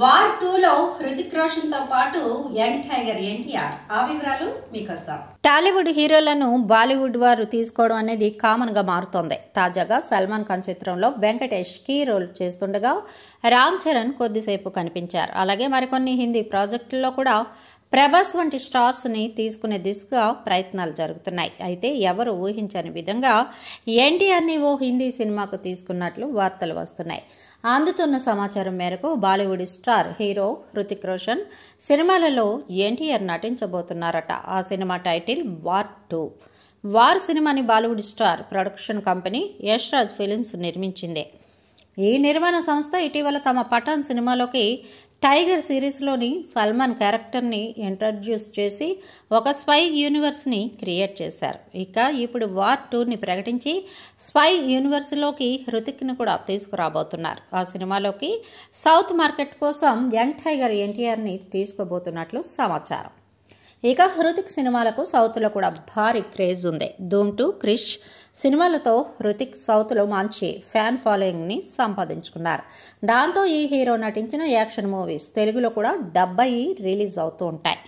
war టూలో హృతిక్ రోషన్ తో పాటు యంగ్ టైగర్ ఎన్టీఆర్ ఆ వివరాలు వస్తాం టాలీవుడ్ హీరోలను బాలీవుడ్ వారు తీసుకోవడం అనేది కామన్ గా మారుతోంది తాజాగా సల్మాన్ ఖాన్ చిత్రంలో వెంకటేష్ కీ రోల్ చేస్తుండగా రామ్ చరణ్ కొద్దిసేపు కనిపించారు అలాగే మరికొన్ని హిందీ ప్రాజెక్టుల్లో కూడా ప్రభాస్ వంటి స్టార్స్ని తీసుకునే దిశగా ప్రయత్నాలు జరుగుతున్నాయి అయితే ఎవరు ఊహించని విధంగా ఎన్టీఆర్ని ఓ హిందీ సినిమాకు తీసుకున్నట్లు వార్తలు వస్తున్నాయి అందుతున్న సమాచారం మేరకు Bollywood star hero Hrithik Roshan సినిమాలలో ఎన్టీఆర్ నటించబోతున్నారట ఆ సినిమా టైటిల్ వార్ టూ వార్ సినిమాని Bollywood star production company Yashraj films నిర్మించింది ఈ నిర్మాణ సంస్థ ఇటీవల తమ పఠాన్ సినిమాలోకి టైగర్ సిరీస్లోని సల్మాన్ క్యారెక్టర్ని ఇంట్రడ్యూస్ చేసి ఒక స్పై యూనివర్స్ని క్రియేట్ చేశారు ఇక ఇప్పుడు వార్ టూర్ని ప్రకటించి స్పై యూనివర్స్లోకి హృతిక్ని కూడా తీసుకురాబోతున్నారు ఆ సినిమాలోకి సౌత్ మార్కెట్ కోసం యంగ్ టైగర్ ఎన్టీఆర్ని తీసుకోబోతున్నట్లు సమాచారం ఇక హృతిక్ సినిమాలకు సౌత్లో కూడా భారీ క్రేజ్ ఉంది ధూమ్ టు క్రిష్ సినిమాలతో హృతిక్ సౌత్లో మంచి ఫ్యాన్ ఫాలోయింగ్ని సంపాదించుకున్నారు దాంతో ఈ హీరో నటించిన యాక్షన్ మూవీస్ తెలుగులో కూడా డెబ్బై రిలీజ్ అవుతూ ఉంటాయి